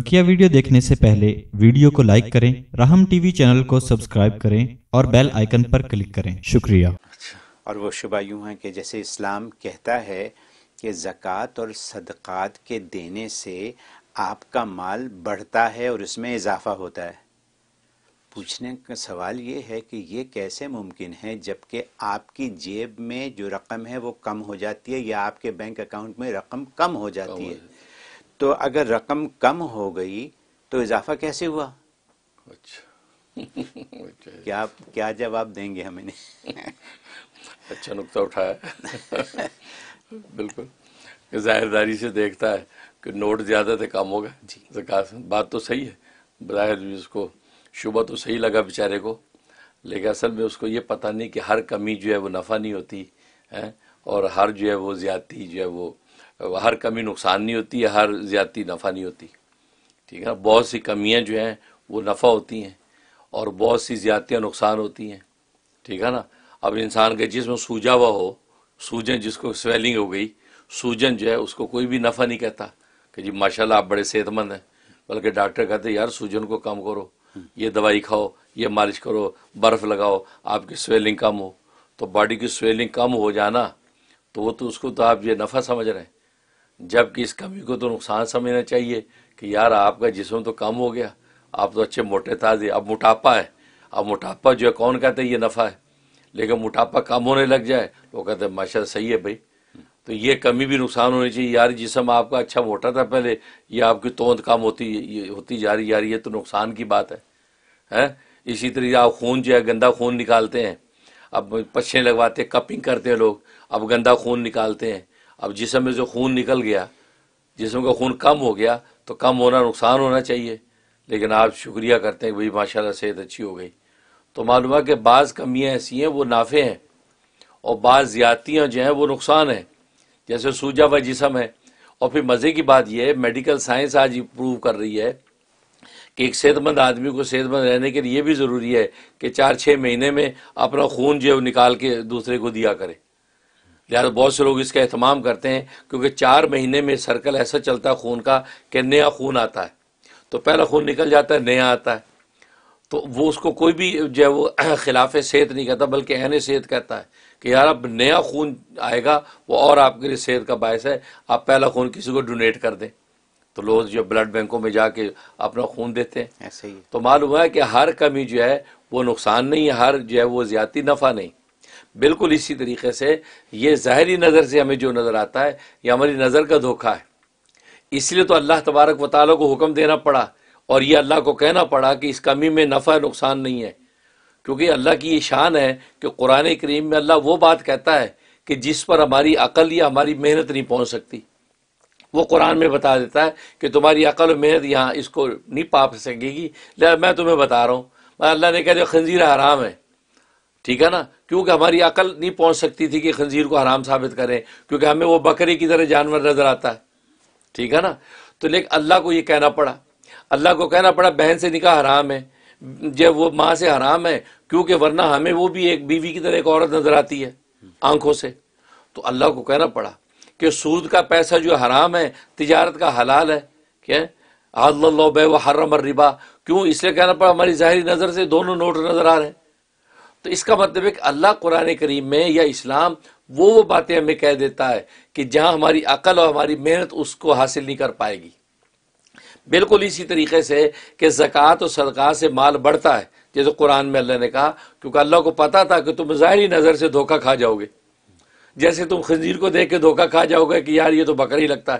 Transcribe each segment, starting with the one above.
बकिया वीडियो देखने से पहले वीडियो को लाइक करें राहम टीवी चैनल को सब्सक्राइब करें और बेल आइकन पर क्लिक करें शुक्रिया अच्छा, और वो शुबा यूँ है कि जैसे इस्लाम कहता है कि ज़क़़त और सदक़ात के देने से आपका माल बढ़ता है और इसमें इजाफा होता है पूछने का सवाल ये है कि ये कैसे मुमकिन है जबकि आपकी जेब में जो रकम है वो कम हो जाती है या आपके बैंक अकाउंट में रकम कम हो जाती है तो अगर रकम कम हो गई तो इजाफा कैसे हुआ अच्छा क्या क्या जवाब देंगे हमें अच्छा नुकता उठाया बिल्कुल जाहिरदारी से देखता है कि नोट ज़्यादा थे कम होगा जी जक़ात बात तो सही है ज़ाहिर उसको शुबा तो सही लगा बेचारे को लेकिन असल में उसको ये पता नहीं कि हर कमी जो है वो नफ़ा नहीं होती है और हर जो है वो ज़्यादती जो है वो हर कमी नुकसान नहीं होती है हर ज्यादा नफ़ा नहीं होती ठीक है ना बहुत सी कमियाँ जो हैं वो नफ़ा होती हैं और बहुत सी ज़्यादतियाँ नुकसान होती हैं ठीक है ना अब इंसान के जिसमें सूजा हुआ हो सूजन जिसको स्वेलिंग हो गई सूजन जो है उसको कोई भी नफ़ा नहीं कहता कि जी माशाल्लाह आप बड़े सेहतमंद हैं बल्कि डॉक्टर कहते यार सूजन को कम करो ये दवाई खाओ ये मालिश करो बर्फ़ लगाओ आपकी स्वेलिंग कम हो तो बॉडी की स्वेलिंग कम हो जाना तो वो तो उसको तो आप ये नफ़ा समझ रहे हैं जबकि इस कमी को तो नुकसान समझना चाहिए कि यार आपका जिसम तो कम हो गया आप तो अच्छे मोटे ताजे अब मोटापा है अब मोटापा जो है कौन कहते हैं ये नफ़ा है लेकिन मोटापा कम होने लग जाए वो कहते हैं माशा सही है भाई तो ये कमी भी नुकसान होनी चाहिए यार जिसम आपका अच्छा मोटा था पहले ये आपकी तोंद कम होती ये होती जा रही यार ये तो नुकसान की बात है हैं इसी तरह आप खून जो है गंदा खून निकालते हैं अब पछे लगवाते हैं कपिंग करते हैं लोग अब गंदा खून निकालते हैं अब जिसम में जो खून निकल गया जिसम का खून कम हो गया तो कम होना नुकसान होना चाहिए लेकिन आप शुक्रिया करते हैं भाई माशाल्लाह सेहत अच्छी हो गई तो मालूम है कि बाज़ कमियाँ ऐसी हैं वो नाफे हैं और बाज़ ज़्यादतियाँ जो हैं वो नुकसान हैं जैसे सूजा व जिसम है और फिर मज़े की बात यह है मेडिकल साइंस आज प्रूव कर रही है कि एक सेहतमंद आदमी को सेहतमंद रहने के लिए भी ज़रूरी है कि चार छः महीने में अपना खून जो निकाल के दूसरे को दिया करे लिहाजा बहुत से लोग इसका अहतमाम करते हैं क्योंकि चार महीने में सर्कल ऐसा चलता है खून का कि नया खून आता है तो पहला खून निकल जाता है नया आता है तो वो उसको कोई भी जो है वो खिलाफ सेहत नहीं कहता बल्कि एन सेहत कहता है कि यार अब नया खून आएगा वो और आपके लिए सेहत का बायस है आप पहला खून किसी को डोनेट कर दें तो लोग जो ब्लड बैंकों में जाके अपना खून देते हैं ऐसे ही तो मालूम है कि हर कमी जो है वो नुकसान नहीं है हर जो है वो ज़्यादा नफ़ा नहीं बिल्कुल इसी तरीके से ये ज़ाहरी नज़र से हमें जो नज़र आता है ये हमारी नज़र का धोखा है इसलिए तो अल्लाह तबारक व ताली को हुक्म देना पड़ा और ये अल्लाह को कहना पड़ा कि इस कमी में नफ़ा नुकसान नहीं है क्योंकि अल्लाह की ये शान है कि कुरान करीम में अल्लाह वो बात कहता है कि जिस पर हमारी अकल या हमारी मेहनत नहीं पहुँच सकती वो कुरान में बता देता है कि तुम्हारी अकल और मेहनत यहाँ इसको नहीं पा सकेगी मैं तुम्हें बता रहा हूँ अल्लाह ने कहा जो खंजीर हराम है ठीक है ना क्योंकि हमारी अकल नहीं पहुंच सकती थी कि खंजीर को हराम साबित करें क्योंकि हमें वो बकरे की तरह जानवर नजर आता है ठीक है ना तो लेकिन अल्लाह को ये कहना पड़ा अल्लाह को कहना पड़ा बहन से निकाह हराम है जब वो माँ से हराम है क्योंकि वरना हमें वो भी एक बीवी की तरह एक औरत नजर आती है आंखों से तो अल्लाह को कहना पड़ा कि सूद का पैसा जो हराम है तिजारत का हलाल है क्या हल्ला बै व हर्रम रिबा क्यों इसलिए कहना पड़ा हमारी ज़ाहरी नज़र से दोनों नोट नज़र आ रहे हैं तो इसका मतलब है कि अल्लाह कुरान करीम में या इस्लाम वो वो बातें हमें कह देता है कि जहाँ हमारी अकल और हमारी मेहनत उसको हासिल नहीं कर पाएगी बिल्कुल इसी तरीके से कि ज़क़़त और सदका से माल बढ़ता है जैसे कुरान में अल्लाह ने कहा क्योंकि अल्लाह को पता था कि तुम ज़ाहरी नज़र से धोखा खा जाओगे जैसे तुम खंजीर को देख के धोखा खा जाओगे कि यार ये तो बकर ही लगता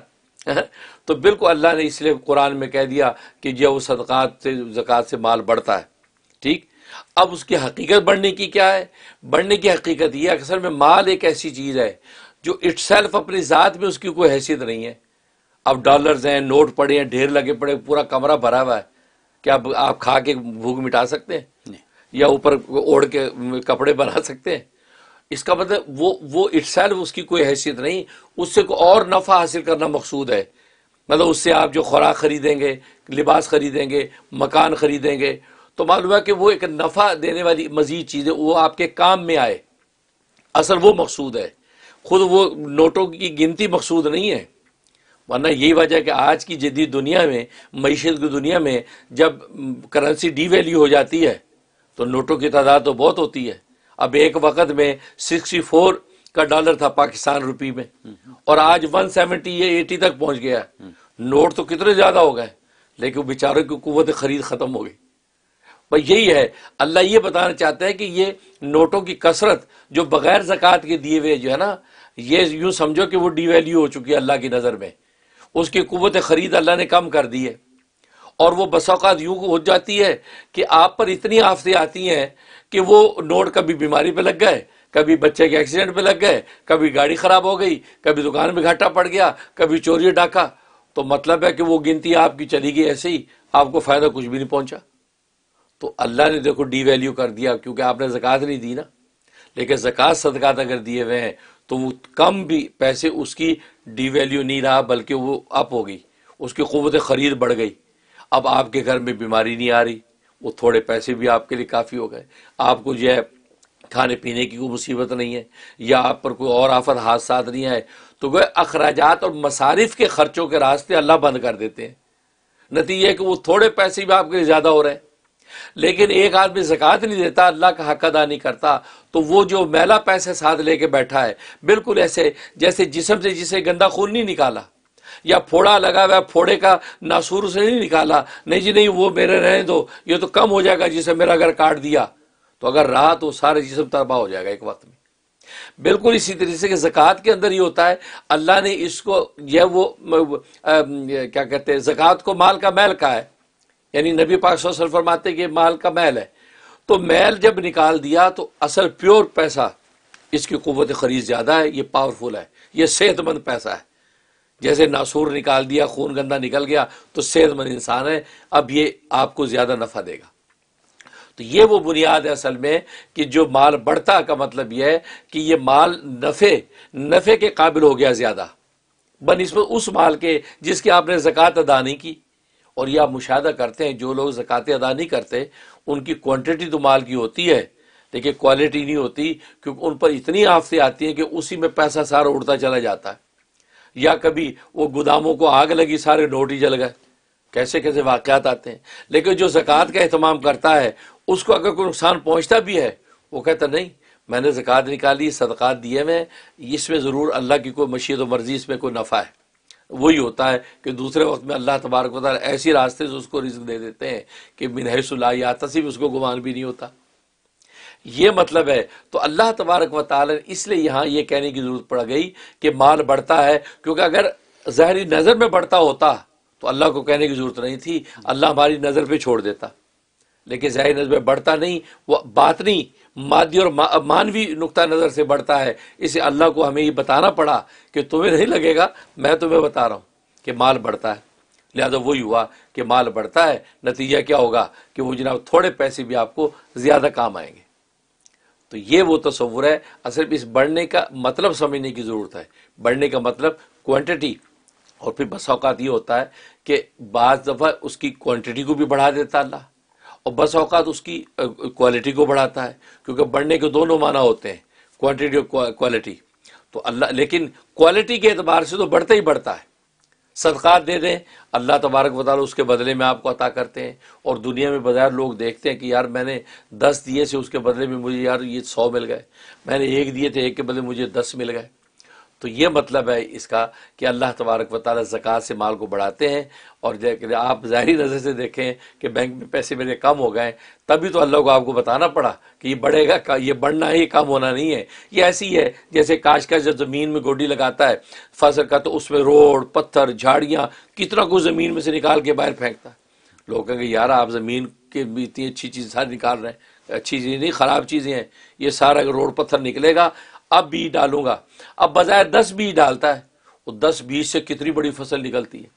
है तो बिल्कुल अल्लाह ने इसलिए कुरान में कह दिया कि जो वो सदक़ात से ज़क़़त से माल बढ़ता है ठीक अब उसकी हकीकत बढ़ने की क्या है बढ़ने की हकीकत यह अक्सर में माल एक ऐसी चीज़ है जो इट सेल्फ अपनी ज़ात में उसकी कोई हैसियत नहीं है अब डॉलर्स हैं नोट पड़े हैं ढेर लगे पड़े पूरा कमरा भरा हुआ है क्या आप, आप खा के भूख मिटा सकते हैं या ऊपर ओढ़ के कपड़े बना सकते हैं इसका मतलब वो वो इट सेल्फ उसकी कोई हैसियत नहीं उससे कोई और नफ़ा हासिल करना मकसूद है मतलब उससे आप जो खुराक खरीदेंगे लिबास खरीदेंगे मकान खरीदेंगे तो मालूम है कि वो एक नफ़ा देने वाली मज़ीद चीज़ है वो आपके काम में आए असल वो मकसूद है खुद वो नोटों की गिनती मकसूद नहीं है वरना यही वजह है कि आज की जदीद दुनिया में मीशत की दुनिया में जब करेंसी डी वैल्यू हो जाती है तो नोटों की तादाद तो बहुत होती है अब एक वक्त में सिक्सटी फोर का डॉलर था पाकिस्तान रुपी में और आज वन सेवेंटी या एटी तक पहुंच गया नोट तो कितने ज़्यादा हो गए लेकिन बेचारों की कुत खरीद ख़त्म हो गई भाई यही है अल्लाह ये बताना चाहता है कि ये नोटों की कसरत जो बगैर जक़ात के दिए हुए जो है ना ये यूं समझो कि वो डिवेल्यू हो चुकी है अल्लाह की नज़र में उसकी कुत ख़रीद अल्लाह ने कम कर दी है और वह बसात यूँ हो जाती है कि आप पर इतनी आफतें आती हैं कि वो नोट कभी बीमारी पर लग गए कभी बच्चे के एक्सीडेंट पे लग गए कभी गाड़ी ख़राब हो गई कभी दुकान में घाटा पड़ गया कभी चोरी डाका तो मतलब है कि वो गिनती आपकी चली गई ऐसे ही आपको फ़ायदा कुछ भी नहीं पहुँचा तो अल्लाह ने देखो डी वैल्यू कर दिया क्योंकि आपने जक़ात नहीं दी ना लेकिन जक़ात सदक़ात अगर दिए हुए हैं तो वो कम भी पैसे उसकी डी वैल्यू नहीं रहा बल्कि वो अप हो गई उसकी क़वत ख़रीद बढ़ गई अब आपके घर में बीमारी नहीं आ रही वो थोड़े पैसे भी आपके लिए काफ़ी हो गए आपको जो है खाने पीने की कोई मुसीबत नहीं है या आप पर कोई और आफत हाथ साथ नहीं आए तो वह अखराज और मसारिफ के खर्चों के रास्ते अल्लाह बंद कर देते हैं नतीजे कि वो थोड़े पैसे भी आपके लिए ज़्यादा हो रहे हैं लेकिन एक आदमी जक़ात नहीं देता अल्लाह का हक अदा नहीं करता तो वो जो मैला पैसे साथ लेके बैठा है बिल्कुल ऐसे जैसे जिसम से जिसे गंदा खून नहीं निकाला या फोड़ा लगा हुआ फोड़े का नासूर से नहीं निकाला नहीं जी नहीं वो मेरे रहने दो ये तो कम हो जाएगा जिसे मेरा अगर काट दिया तो अगर रहा तो सारे जिसम तरबा हो जाएगा एक वक्त में बिल्कुल इसी तरीके से ज़क़़त के अंदर ही होता है अल्लाह ने इसको यह वो आ, क्या कहते हैं ज़क़़त को माल का मैल कहा है यानी नबी पाक सल फरमाते कि माल का मैल है तो मैल जब निकाल दिया तो असल प्योर पैसा इसकी कुत खरीद ज़्यादा है ये पावरफुल है ये सेहतमंद पैसा है जैसे नासूर निकाल दिया खून गंदा निकल गया तो सेहतमंद इंसान है अब ये आपको ज़्यादा नफ़ा देगा तो ये वो बुनियाद है असल में कि जो माल बढ़ता का मतलब यह है कि ये माल नफ़े नफ़े के काबिल हो गया ज़्यादा बन इसमें उस माल के जिसकी आपने ज़क़़त अदा नहीं की और ये आप मुशाह करते हैं जो लोग जक़ात अदा नहीं करते उनकी क्वान्टिटी तो माल की होती है लेकिन क्वालिटी नहीं होती क्योंकि उन पर इतनी आफतें आती हैं कि उसी में पैसा सारा उड़ता चला जाता है या कभी वो गोदामों को आग लगी सारे नोट ही जल गए कैसे कैसे वाक़त आते हैं लेकिन जो जक़ात का अहतमाम करता है उसको अगर कोई नुकसान पहुँचता भी है वो कहता नहीं मैंने ज़क़़त निकाली सदक़ात दिए हुए इसमें ज़रूर अल्लाह की कोई मशीत व मर्ज़ी इसमें कोई नफ़ा है वही होता है कि दूसरे वक्त में अल्लाह तबारक वाल ऐसी रास्ते से उसको रिज्क दे देते हैं कि मिनहसुल्ला या तसीब उसको गुमान भी नहीं होता ये मतलब है तो अल्लाह तबारक व इसलिए यहाँ ये कहने की ज़रूरत पड़ गई कि माल बढ़ता है क्योंकि अगर जहरी नज़र में बढ़ता होता तो अल्लाह को कहने की ज़रूरत नहीं थी अल्लाह हमारी नज़र पर छोड़ देता लेकिन जहरी नज़र में बढ़ता नहीं वो बात नहीं मादी और मा, मानवी नुकता नज़र से बढ़ता है इसे अल्लाह को हमें ये बताना पड़ा कि तुम्हें नहीं लगेगा मैं तुम्हें बता रहा हूँ कि माल बढ़ता है लिहाजा वही हुआ कि माल बढ़ता है नतीजा क्या होगा कि वो जनाब थोड़े पैसे भी आपको ज़्यादा काम आएंगे तो ये वो तस्वुर है असल इस बढ़ने का मतलब समझने की ज़रूरत है बढ़ने का मतलब क्वान्टिटी और फिर बसाओकात ये होता है कि बज़ दफ़ा उसकी क्वान्टिटी को भी बढ़ा देता अल्लाह और बस अवकात उसकी क्वालिटी को बढ़ाता है क्योंकि बढ़ने के दोनों माना होते हैं क्वान्टिटी और क्वालिटी तो अल्लाह लेकिन क्वालिटी के अतबार से तो बढ़ता ही बढ़ता है सदका दे दें अल्लाह तबारक वाल उसके बदले में आपको अता करते हैं और दुनिया में बाज़ार लोग देखते हैं कि यार मैंने दस दिए से उसके बदले में मुझे यार ये सौ मिल गए मैंने एक दिए थे एक के बदले मुझे दस मिल गए तो ये मतलब है इसका कि अल्लाह तबारक व ताली ज़क़़त से माल को बढ़ाते हैं और आप ज़ाहरी नज़र से देखें कि बैंक में पैसे मेरे कम हो गए तभी तो अल्लाह को आपको बताना पड़ा कि ये बढ़ेगा ये बढ़ना है ये कम होना नहीं है ये ऐसी है जैसे काश का जब ज़मीन में गोडी लगाता है फसल का तो उसमें रोड पत्थर झाड़ियाँ कितना कुछ ज़मीन में से निकाल के बाहर फेंकता है लोग कहेंगे यार आप ज़मीन के भी इतनी अच्छी चीज़ सारी निकाल रहे हैं अच्छी चीज़ नहीं ख़राब चीज़ें हैं ये सारा रोड पत्थर निकलेगा अब बीज डालूंगा अब बजाय दस बीज डालता है वो दस बीज से कितनी बड़ी फसल निकलती है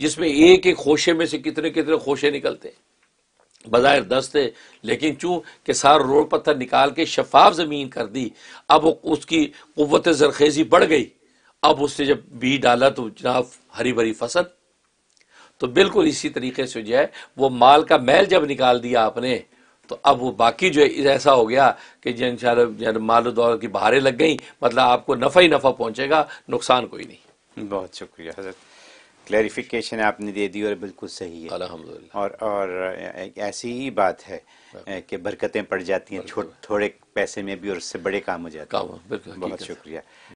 जिसमें एक एक खोशे में से कितने कितने खोशे निकलते हैं बज़ाहिर दस थे लेकिन चूँ के सार रोड पत्थर निकाल के शफाफ ज़मीन कर दी अब उसकी कुत जरखेज़ी बढ़ गई अब उससे जब बीज डाला तो जनाब हरी भरी फसल तो बिल्कुल इसी तरीके से जो है वो माल का मैल जब निकाल दिया आपने तो अब वो बाकी जो है ऐसा हो गया कि जो इन माल दौलत की बहारें लग गई मतलब आपको नफ़ा ही नफ़ा पहुँचेगा नुकसान कोई नहीं बहुत शुक्रिया हजरत क्लैरिफिकेशन आपने दे दी और बिल्कुल सही है अल्हम्दुलिल्लाह और और ऐसी ही बात है कि बरकतें पड़ जाती हैं थोड़े पैसे में भी और उससे बड़े काम हो जाते हैं बहुत शुक्रिया